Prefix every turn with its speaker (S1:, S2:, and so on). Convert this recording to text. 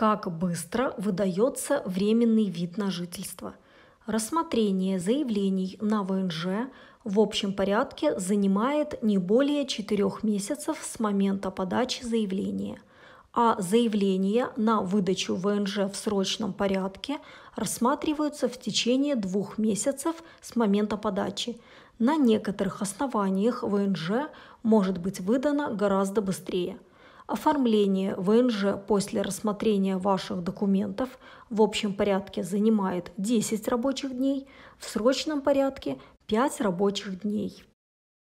S1: Как быстро выдается временный вид на жительство? Рассмотрение заявлений на ВНЖ в общем порядке занимает не более 4 месяцев с момента подачи заявления, а заявления на выдачу ВНЖ в срочном порядке рассматриваются в течение двух месяцев с момента подачи. На некоторых основаниях ВНЖ может быть выдано гораздо быстрее – Оформление ВНЖ после рассмотрения ваших документов в общем порядке занимает 10 рабочих дней, в срочном порядке 5 рабочих дней.